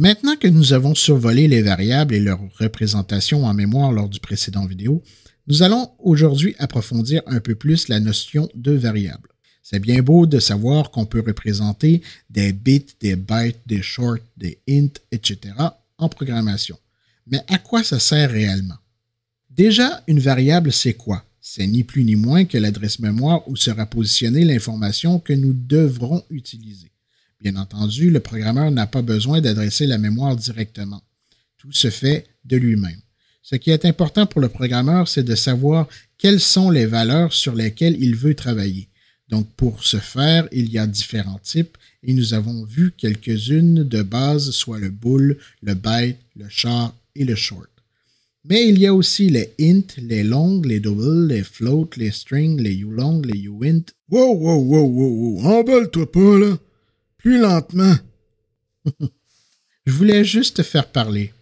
Maintenant que nous avons survolé les variables et leur représentation en mémoire lors du précédent vidéo, nous allons aujourd'hui approfondir un peu plus la notion de variable. C'est bien beau de savoir qu'on peut représenter des bits, des bytes, des shorts, des int, etc. en programmation. Mais à quoi ça sert réellement? Déjà, une variable, c'est quoi? C'est ni plus ni moins que l'adresse mémoire où sera positionnée l'information que nous devrons utiliser. Bien entendu, le programmeur n'a pas besoin d'adresser la mémoire directement. Tout se fait de lui-même. Ce qui est important pour le programmeur, c'est de savoir quelles sont les valeurs sur lesquelles il veut travailler. Donc pour ce faire, il y a différents types et nous avons vu quelques-unes de base, soit le bool, le byte, le char et le short. Mais il y a aussi les int, les long, les double, les float, les string, les ulong, les uint. Wow, wow, wow, wow, wow, emballe-toi pas là! plus lentement. je voulais juste te faire parler.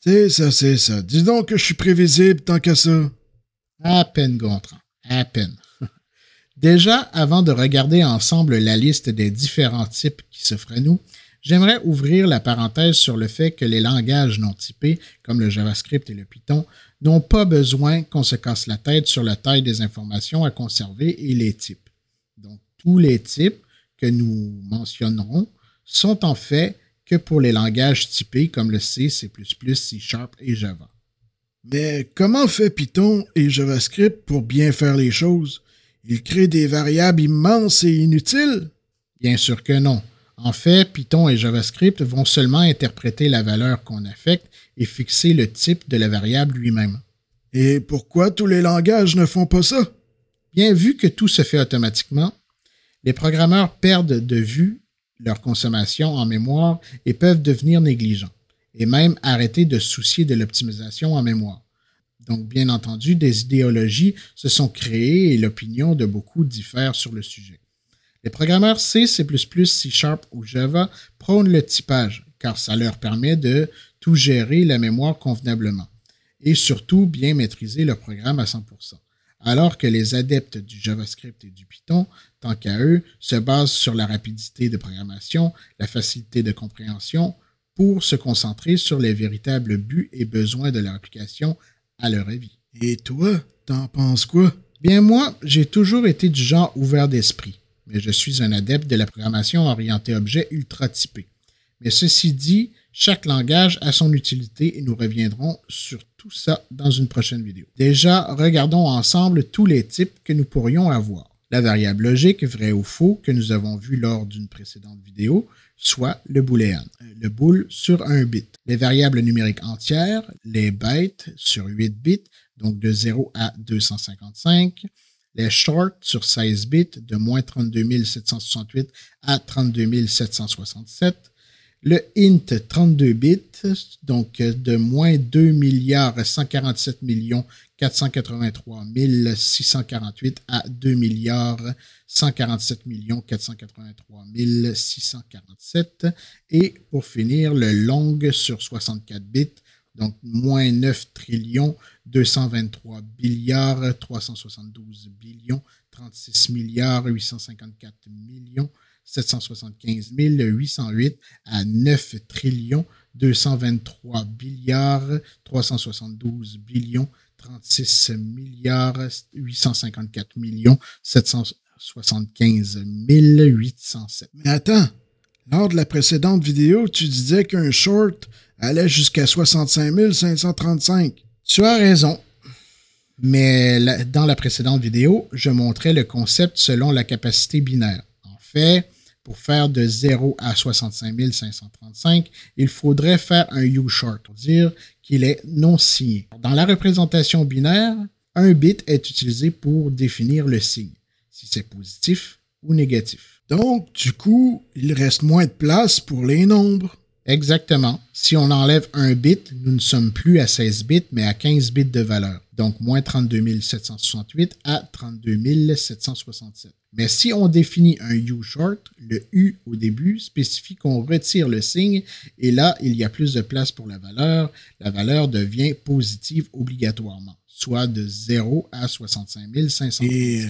C'est ça, c'est ça. Dis donc que je suis prévisible tant qu'à ça. À peine, Gontran, à peine. Déjà, avant de regarder ensemble la liste des différents types qui se à nous, j'aimerais ouvrir la parenthèse sur le fait que les langages non typés, comme le JavaScript et le Python, n'ont pas besoin qu'on se casse la tête sur la taille des informations à conserver et les types. Donc, tous les types que nous mentionnerons sont en fait que pour les langages typés comme le C, C++, C Sharp et Java. Mais comment fait Python et JavaScript pour bien faire les choses? Ils créent des variables immenses et inutiles? Bien sûr que non. En fait, Python et JavaScript vont seulement interpréter la valeur qu'on affecte et fixer le type de la variable lui-même. Et pourquoi tous les langages ne font pas ça? Bien vu que tout se fait automatiquement, les programmeurs perdent de vue leur consommation en mémoire et peuvent devenir négligents et même arrêter de soucier de l'optimisation en mémoire. Donc, bien entendu, des idéologies se sont créées et l'opinion de beaucoup diffère sur le sujet. Les programmeurs C, C++, C Sharp ou Java prônent le typage, car ça leur permet de tout gérer la mémoire convenablement et surtout bien maîtriser le programme à 100% alors que les adeptes du JavaScript et du Python, tant qu'à eux, se basent sur la rapidité de programmation, la facilité de compréhension, pour se concentrer sur les véritables buts et besoins de leur application à leur avis. Et toi, t'en penses quoi? Bien moi, j'ai toujours été du genre ouvert d'esprit, mais je suis un adepte de la programmation orientée objet ultra typée. Mais ceci dit, chaque langage a son utilité et nous reviendrons sur tout ça dans une prochaine vidéo. Déjà, regardons ensemble tous les types que nous pourrions avoir. La variable logique, vrai ou faux, que nous avons vu lors d'une précédente vidéo, soit le boolean, le bool sur 1 bit. Les variables numériques entières, les bytes sur 8 bits, donc de 0 à 255, les shorts sur 16 bits de moins 32 768 à 32 767, le INT 32 bits, donc euh, de moins 2 milliards 147 millions 483 648 à 2 milliards 147 millions 483 647. Et pour finir, le long sur 64 bits, donc moins 9 trillions 223 milliards 372 billions 36 milliards 854 millions 775 808 à 9 trillions 223 milliards 372 billions 36 milliards 854 millions 775 807. Mais attends, lors de la précédente vidéo, tu disais qu'un short allait jusqu'à 65 535. Tu as raison. Mais dans la précédente vidéo, je montrais le concept selon la capacité binaire. En fait, pour faire de 0 à 65 535, il faudrait faire un U-short, pour dire qu'il est non signé. Dans la représentation binaire, un bit est utilisé pour définir le signe, si c'est positif ou négatif. Donc, du coup, il reste moins de place pour les nombres. Exactement. Si on enlève un bit, nous ne sommes plus à 16 bits, mais à 15 bits de valeur. Donc, moins 32 768 à 32 767. Mais si on définit un U short, le U au début spécifie qu'on retire le signe et là, il y a plus de place pour la valeur. La valeur devient positive obligatoirement, soit de 0 à 65 500. Et euh,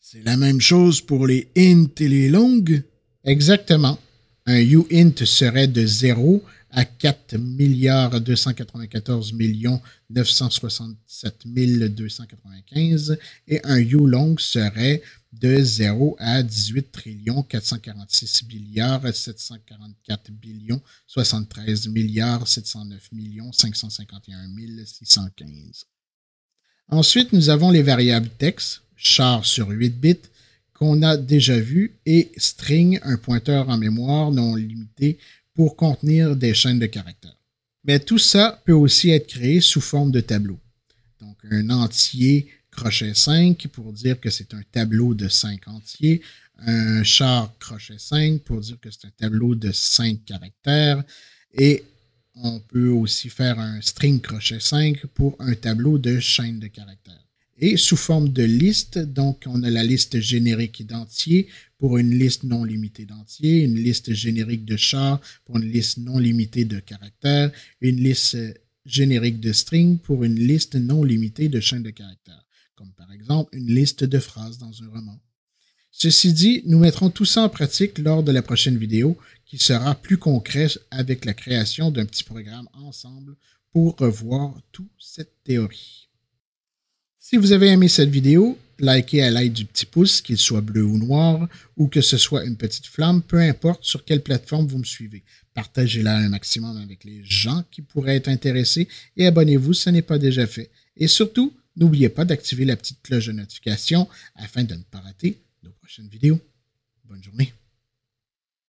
c'est la même chose pour les int et les longues? Exactement. Un U int serait de 0 à 4 milliards 294 millions 967 295 et un you long serait de 0 à 18 trillions 446 milliards 744 billions 73 milliards 709 millions 551 615. Ensuite, nous avons les variables texte, char sur 8 bits, qu'on a déjà vu, et string, un pointeur en mémoire non limité pour contenir des chaînes de caractères. Mais tout ça peut aussi être créé sous forme de tableau. Donc un entier crochet 5 pour dire que c'est un tableau de 5 entiers, un char crochet 5 pour dire que c'est un tableau de 5 caractères et on peut aussi faire un string crochet 5 pour un tableau de chaînes de caractères. Et sous forme de liste, donc on a la liste générique d'entiers pour une liste non limitée d'entiers, une liste générique de chars pour une liste non limitée de caractères, une liste euh, générique de strings pour une liste non limitée de chaînes de caractères, comme par exemple une liste de phrases dans un roman. Ceci dit, nous mettrons tout ça en pratique lors de la prochaine vidéo qui sera plus concrète avec la création d'un petit programme ensemble pour revoir toute cette théorie. Si vous avez aimé cette vidéo, Likez à l'aide du petit pouce, qu'il soit bleu ou noir, ou que ce soit une petite flamme, peu importe sur quelle plateforme vous me suivez. Partagez-la un maximum avec les gens qui pourraient être intéressés et abonnez-vous si ce n'est pas déjà fait. Et surtout, n'oubliez pas d'activer la petite cloche de notification afin de ne pas rater nos prochaines vidéos. Bonne journée.